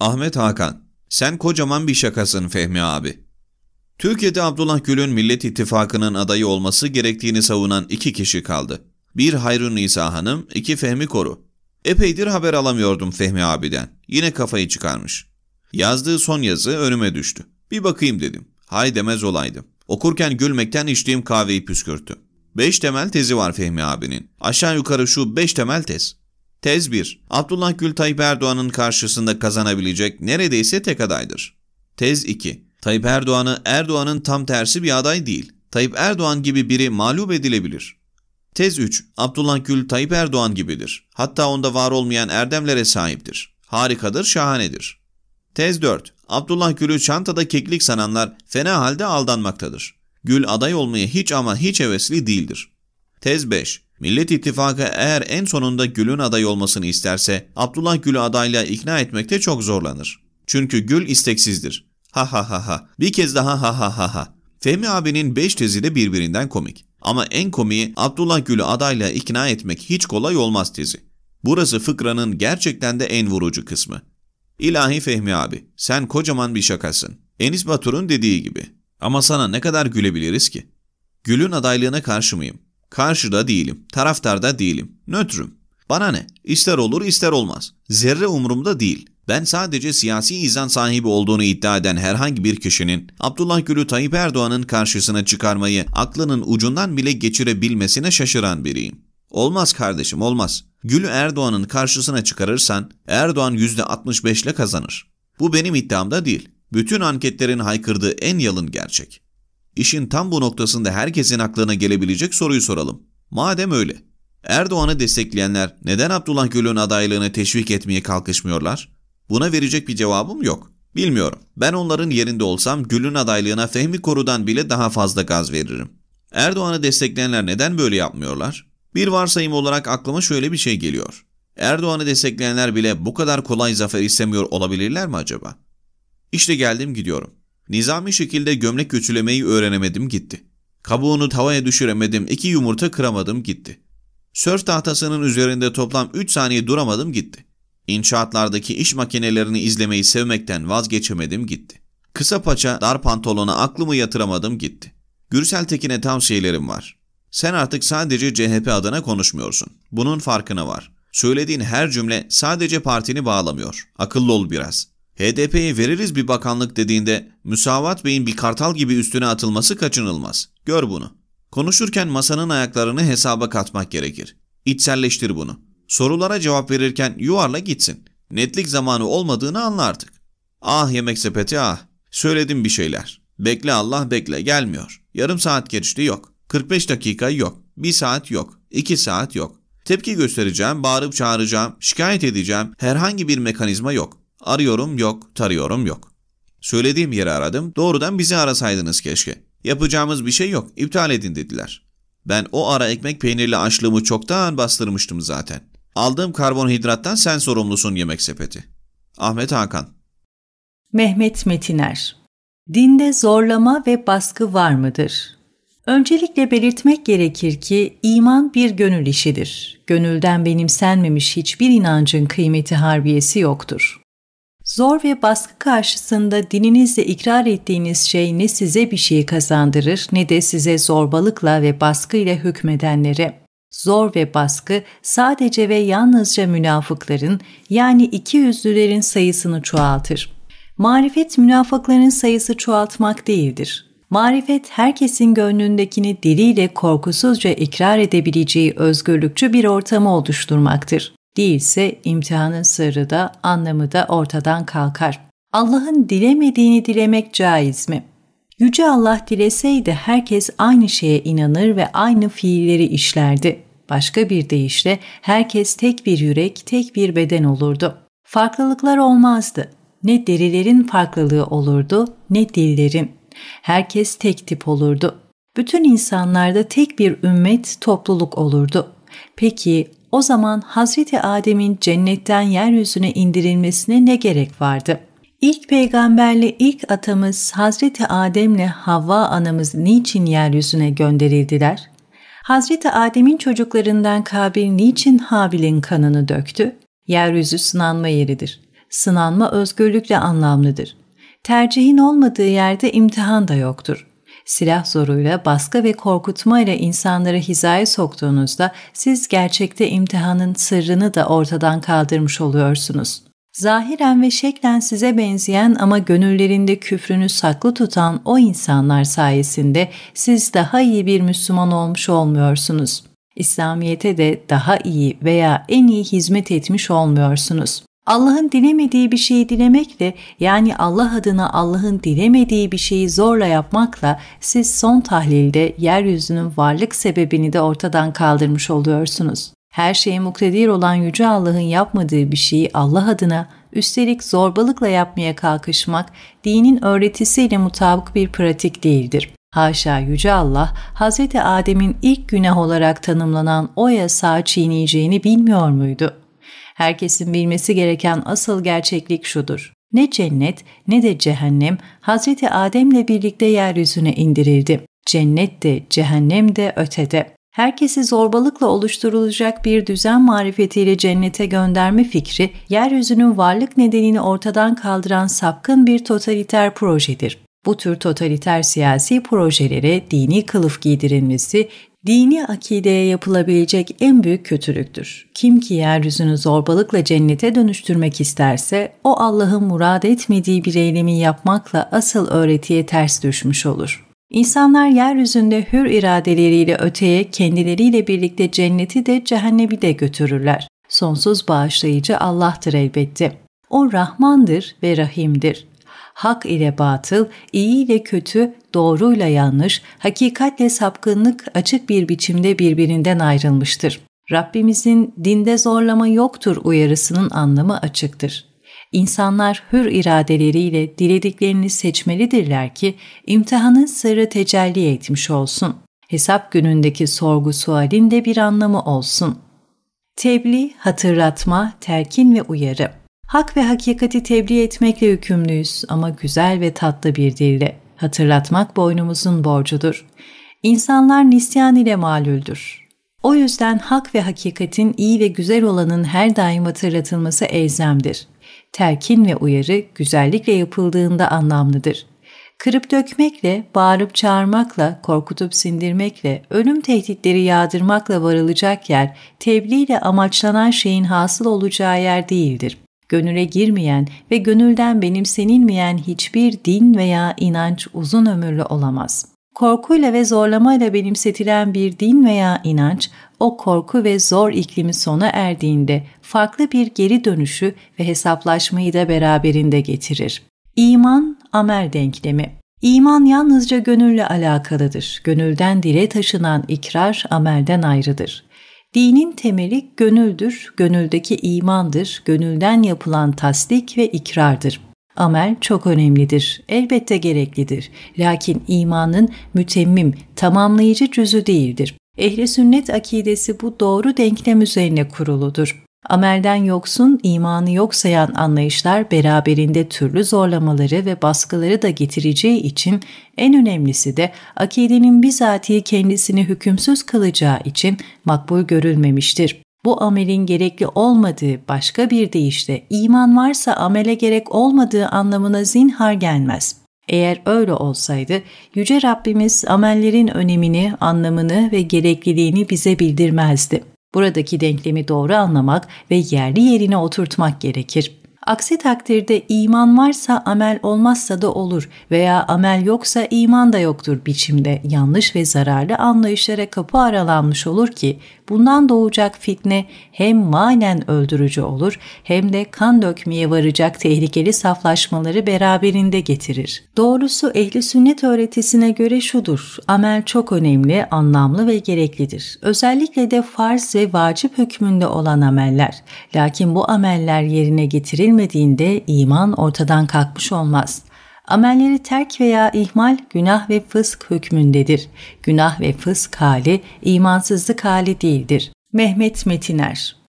Ahmet Hakan, sen kocaman bir şakasın Fehmi abi. Türkiye'de Abdullah Gül'ün Millet İttifakı'nın adayı olması gerektiğini savunan iki kişi kaldı. Bir Hayrun İsa Hanım, iki Fehmi Koru. Epeydir haber alamıyordum Fehmi abiden. Yine kafayı çıkarmış. Yazdığı son yazı önüme düştü. Bir bakayım dedim. Hay demez olaydım. Okurken gülmekten içtiğim kahveyi püskürttüm. Beş temel tezi var Fehmi abinin. Aşağı yukarı şu beş temel tez. Tez 1. Abdullah Gül Tayyip Erdoğan'ın karşısında kazanabilecek neredeyse tek adaydır. Tez 2. Tayyip Erdoğan'ı Erdoğan'ın tam tersi bir aday değil. Tayyip Erdoğan gibi biri mağlup edilebilir. Tez 3. Abdullah Gül Tayyip Erdoğan gibidir. Hatta onda var olmayan erdemlere sahiptir. Harikadır, şahanedir. Tez 4. Abdullah Gül'ü çantada keklik sananlar fena halde aldanmaktadır. Gül aday olmaya hiç ama hiç hevesli değildir. Tez 5. Millet İttifakı eğer en sonunda Gül'ün aday olmasını isterse Abdullah Gül'ü adayla ikna etmekte çok zorlanır. Çünkü Gül isteksizdir. Ha ha ha ha. Bir kez daha ha ha ha ha. Fehmi abinin 5 tezi de birbirinden komik. Ama en komiği Abdullah Gül'ü adayla ikna etmek hiç kolay olmaz tezi. Burası fıkranın gerçekten de en vurucu kısmı. İlahi Fehmi abi, sen kocaman bir şakasın. Enis Batur'un dediği gibi. Ama sana ne kadar gülebiliriz ki? Gül'ün adaylığına karşı mıyım? Karşıda da değilim, taraftar da değilim, nötrüm. Bana ne? İster olur ister olmaz. Zerre umurumda değil. Ben sadece siyasi izan sahibi olduğunu iddia eden herhangi bir kişinin Abdullah Gül'ü Tayyip Erdoğan'ın karşısına çıkarmayı aklının ucundan bile geçirebilmesine şaşıran biriyim. Olmaz kardeşim olmaz. Gül'ü Erdoğan'ın karşısına çıkarırsan Erdoğan %65 ile kazanır. Bu benim iddiamda değil. Bütün anketlerin haykırdığı en yalın gerçek. İşin tam bu noktasında herkesin aklına gelebilecek soruyu soralım. Madem öyle, Erdoğan'ı destekleyenler neden Abdullah Gül'ün adaylığını teşvik etmeye kalkışmıyorlar? Buna verecek bir cevabım yok. Bilmiyorum. Ben onların yerinde olsam Gül'ün adaylığına Fehmi Koru'dan bile daha fazla gaz veririm. Erdoğan'ı destekleyenler neden böyle yapmıyorlar? Bir varsayım olarak aklıma şöyle bir şey geliyor. Erdoğan'ı destekleyenler bile bu kadar kolay zafer istemiyor olabilirler mi acaba? İşte geldim gidiyorum. Nizami şekilde gömlek ütülemeyi öğrenemedim gitti. Kabuğunu tavaya düşüremedim, iki yumurta kıramadım gitti. Sörf tahtasının üzerinde toplam 3 saniye duramadım gitti. İnşaatlardaki iş makinelerini izlemeyi sevmekten vazgeçemedim gitti. Kısa paça dar pantolona aklımı yatıramadım gitti. Gürsel Tekin'e tavsiyelerim var. Sen artık sadece CHP adına konuşmuyorsun. Bunun farkına var. Söylediğin her cümle sadece partini bağlamıyor. Akıllı ol biraz. HDP'ye veririz bir bakanlık dediğinde Müsavat Bey'in bir kartal gibi üstüne atılması kaçınılmaz. Gör bunu. Konuşurken masanın ayaklarını hesaba katmak gerekir. İçselleştir bunu. Sorulara cevap verirken yuvarla gitsin. Netlik zamanı olmadığını anla Ah yemek sepeti ah. Söyledim bir şeyler. Bekle Allah bekle gelmiyor. Yarım saat geçti yok. 45 dakika yok. Bir saat yok. İki saat yok. Tepki göstereceğim, bağırıp çağıracağım, şikayet edeceğim herhangi bir mekanizma yok. Arıyorum yok, tarıyorum yok. Söylediğim yeri aradım, doğrudan bizi arasaydınız keşke. Yapacağımız bir şey yok, iptal edin dediler. Ben o ara ekmek peynirli açlığımı çoktan bastırmıştım zaten. Aldığım karbonhidrattan sen sorumlusun yemek sepeti. Ahmet Hakan Mehmet Metiner Dinde zorlama ve baskı var mıdır? Öncelikle belirtmek gerekir ki iman bir gönül işidir. Gönülden benimsenmemiş hiçbir inancın kıymeti harbiyesi yoktur. Zor ve baskı karşısında dininizle ikrar ettiğiniz şey ne size bir şey kazandırır ne de size zorbalıkla ve baskıyla hükmedenlere. Zor ve baskı sadece ve yalnızca münafıkların yani iki yüzlülerin sayısını çoğaltır. Marifet münafıkların sayısı çoğaltmak değildir. Marifet herkesin gönlündekini diliyle korkusuzca ikrar edebileceği özgürlükçü bir ortamı oluşturmaktır değilse imtihanın sırrı da anlamı da ortadan kalkar. Allah'ın dilemediğini dilemek caiz mi? Yüce Allah dileseydi herkes aynı şeye inanır ve aynı fiilleri işlerdi. Başka bir deyişle herkes tek bir yürek, tek bir beden olurdu. Farklılıklar olmazdı. Ne derilerin farklılığı olurdu, ne dillerin. Herkes tek tip olurdu. Bütün insanlarda tek bir ümmet, topluluk olurdu. Peki o zaman Hazreti Adem'in cennetten yeryüzüne indirilmesine ne gerek vardı? İlk peygamberle ilk atamız Hazreti Adem'le Havva anamız niçin yeryüzüne gönderildiler? Hazreti Adem'in çocuklarından Kabil niçin Habil'in kanını döktü? Yeryüzü sınanma yeridir. Sınanma özgürlükle anlamlıdır. Tercihin olmadığı yerde imtihan da yoktur. Silah zoruyla, baskı ve korkutmayla insanları hizaya soktuğunuzda siz gerçekte imtihanın sırrını da ortadan kaldırmış oluyorsunuz. Zahiren ve şeklen size benzeyen ama gönüllerinde küfrünü saklı tutan o insanlar sayesinde siz daha iyi bir Müslüman olmuş olmuyorsunuz. İslamiyete de daha iyi veya en iyi hizmet etmiş olmuyorsunuz. Allah'ın dilemediği bir şeyi dilemekle yani Allah adına Allah'ın dilemediği bir şeyi zorla yapmakla siz son tahlilde yeryüzünün varlık sebebini de ortadan kaldırmış oluyorsunuz. Her şeye muktedir olan Yüce Allah'ın yapmadığı bir şeyi Allah adına üstelik zorbalıkla yapmaya kalkışmak dinin öğretisiyle mutabık bir pratik değildir. Haşa Yüce Allah, Hz. Adem'in ilk günah olarak tanımlanan o yasağı çiğneyeceğini bilmiyor muydu? Herkesin bilmesi gereken asıl gerçeklik şudur. Ne cennet ne de cehennem Hazreti Adem'le birlikte yeryüzüne indirildi. Cennet de cehennem de ötede. Herkesi zorbalıkla oluşturulacak bir düzen marifetiyle cennete gönderme fikri, yeryüzünün varlık nedenini ortadan kaldıran sapkın bir totaliter projedir. Bu tür totaliter siyasi projelere dini kılıf giydirilmesi, dini akideye yapılabilecek en büyük kötülüktür. Kim ki yeryüzünü zorbalıkla cennete dönüştürmek isterse, o Allah'ın murad etmediği bir eylemi yapmakla asıl öğretiye ters düşmüş olur. İnsanlar yeryüzünde hür iradeleriyle öteye kendileriyle birlikte cenneti de cehennemi de götürürler. Sonsuz bağışlayıcı Allah'tır elbette. O Rahmandır ve Rahim'dir hak ile batıl, iyi ile kötü, doğruyla yanlış, hakikatle sapkınlık açık bir biçimde birbirinden ayrılmıştır. Rabbimizin dinde zorlama yoktur uyarısının anlamı açıktır. İnsanlar hür iradeleriyle dilediklerini seçmelidirler ki imtihanın sırrı tecelli etmiş olsun. Hesap günündeki sorgu sualin de bir anlamı olsun. Tebliğ, hatırlatma, telkin ve uyarı Hak ve hakikati tebliğ etmekle yükümlüyüz ama güzel ve tatlı bir dille. Hatırlatmak boynumuzun borcudur. İnsanlar nisyan ile malüldür. O yüzden hak ve hakikatin iyi ve güzel olanın her daim hatırlatılması elzemdir. Terkin ve uyarı güzellikle yapıldığında anlamlıdır.'' kırıp dökmekle, bağırıp çağırmakla, korkutup sindirmekle, ölüm tehditleri yağdırmakla varılacak yer, tebliğ ile amaçlanan şeyin hasıl olacağı yer değildir. Gönüle girmeyen ve gönülden benimsenilmeyen hiçbir din veya inanç uzun ömürlü olamaz. Korkuyla ve zorlamayla benimsetilen bir din veya inanç, o korku ve zor iklimi sona erdiğinde farklı bir geri dönüşü ve hesaplaşmayı da beraberinde getirir. İman, amel denklemi İman yalnızca gönülle alakalıdır. Gönülden dile taşınan ikrar amelden ayrıdır. Dinin temeli gönüldür, gönüldeki imandır, gönülden yapılan tasdik ve ikrardır. Amel çok önemlidir, elbette gereklidir. Lakin imanın mütemmim, tamamlayıcı cüzü değildir. Ehli sünnet akidesi bu doğru denklem üzerine kuruludur. Amelden yoksun, imanı yok sayan anlayışlar beraberinde türlü zorlamaları ve baskıları da getireceği için en önemlisi de akidenin bizatihi kendisini hükümsüz kılacağı için makbul görülmemiştir. Bu amelin gerekli olmadığı başka bir deyişle iman varsa amele gerek olmadığı anlamına zinhar gelmez.'' Eğer öyle olsaydı yüce Rabbimiz amellerin önemini, anlamını ve gerekliliğini bize bildirmezdi. Buradaki denklemi doğru anlamak ve yerli yerine oturtmak gerekir. Aksi takdirde iman varsa amel olmazsa da olur veya amel yoksa iman da yoktur biçimde yanlış ve zararlı anlayışlara kapı aralanmış olur ki Bundan doğacak fitne hem manen öldürücü olur hem de kan dökmeye varacak tehlikeli saflaşmaları beraberinde getirir. Doğrusu ehli sünnet öğretisine göre şudur. Amel çok önemli, anlamlı ve gereklidir. Özellikle de farz ve vacip hükmünde olan ameller. Lakin bu ameller yerine getirilmediğinde iman ortadan kalkmış olmaz. Amelleri terk veya ihmal günah ve fısk hükmündedir. Günah ve fısk hali imansızlık hali değildir. Mehmet Metiner